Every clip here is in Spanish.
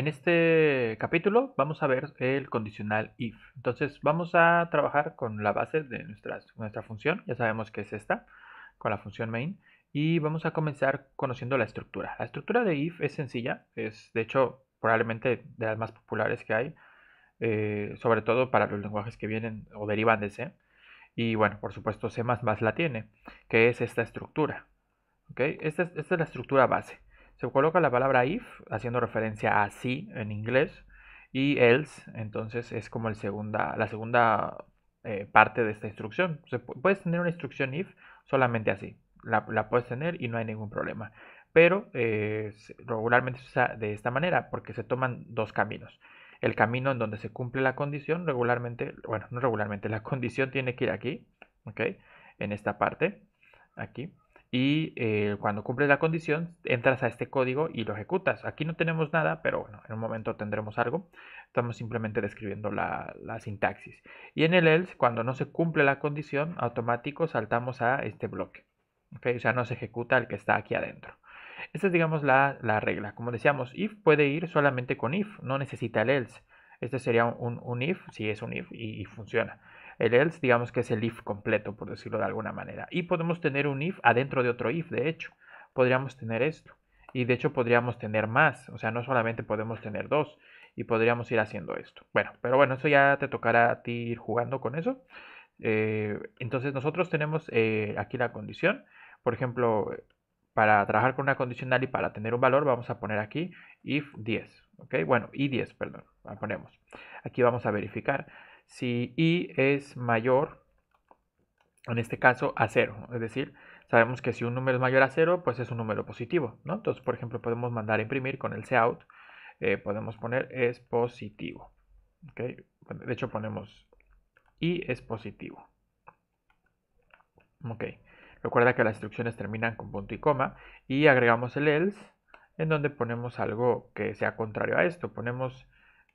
En este capítulo vamos a ver el condicional if. Entonces vamos a trabajar con la base de nuestra, nuestra función, ya sabemos que es esta, con la función main, y vamos a comenzar conociendo la estructura. La estructura de if es sencilla, es de hecho probablemente de las más populares que hay, eh, sobre todo para los lenguajes que vienen o derivan de C. Y bueno, por supuesto C++ la tiene, que es esta estructura. esta es la estructura base. Se coloca la palabra if, haciendo referencia a sí en inglés, y else, entonces es como la segunda eh, parte de esta instrucción. puedes tener una instrucción if solamente así, la, puedes tener y no hay ningún problema. Pero eh, regularmente se usa de esta manera porque se toman dos caminos el camino en donde se cumple la condición regularmente, bueno, no regularmente, la condición tiene que ir aquí, ¿ok? En esta parte, aquí y eh, cuando cumples la condición entras a este código y lo ejecutas. Aquí no tenemos nada, pero bueno, en un momento tendremos algo. Estamos simplemente describiendo la, sintaxis. Y en el else, cuando no se cumple la condición, automático saltamos a este bloque. O sea, no se ejecuta el que está aquí adentro. Esta es, digamos, la, regla. Como decíamos, if puede ir solamente con if, no necesita el else. Este sería un, un if, si es un if y funciona. El else, digamos que es el if completo, por decirlo de alguna manera. Y podemos tener un if adentro de otro if, de hecho. Podríamos tener esto. Y de hecho podríamos tener más. O sea, no solamente podemos tener dos. Y podríamos ir haciendo esto. Bueno, pero bueno, eso ya te tocará a ti ir jugando con eso. Eh, entonces nosotros tenemos eh, aquí la condición. Por ejemplo, para trabajar con una condicional y para tener un valor, vamos a poner aquí if 10. ¿ok? Bueno, y 10, perdón. La ponemos. Aquí vamos a verificar si i es mayor, en este caso, a 0. Es decir, sabemos que si un número es mayor a 0, pues es un número positivo. ¿no? Entonces, por ejemplo, podemos mandar a imprimir con el cout. Eh, podemos poner es positivo. De hecho, ponemos i es positivo. Ok. Recuerda que las instrucciones terminan con punto y coma. Y agregamos el else, en donde ponemos algo que sea contrario a esto. Ponemos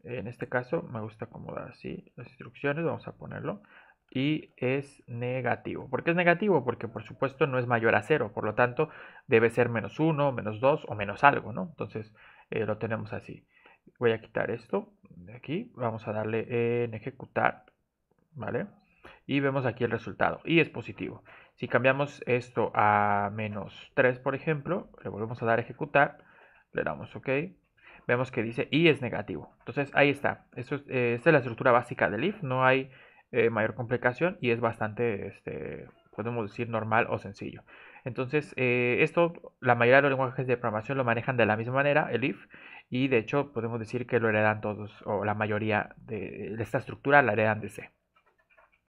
en este caso me gusta acomodar así las instrucciones, vamos a ponerlo. Y es negativo. ¿Por qué es negativo? Porque por supuesto no es mayor a cero, por lo tanto debe ser menos 1, menos 2 o menos algo, ¿no? Entonces eh, lo tenemos así. Voy a quitar esto de aquí, vamos a darle en ejecutar, ¿vale? Y vemos aquí el resultado y es positivo. Si cambiamos esto a menos 3, por ejemplo, le volvemos a dar ejecutar, le damos OK vemos que dice y es negativo. Entonces ahí está. Eso es, eh, esta es la estructura básica del if. No hay eh, mayor complicación y es bastante, este, podemos decir, normal o sencillo. Entonces eh, esto, la mayoría de los lenguajes de programación lo manejan de la misma manera, el if. Y de hecho podemos decir que lo heredan todos o la mayoría de, de esta estructura la heredan de C.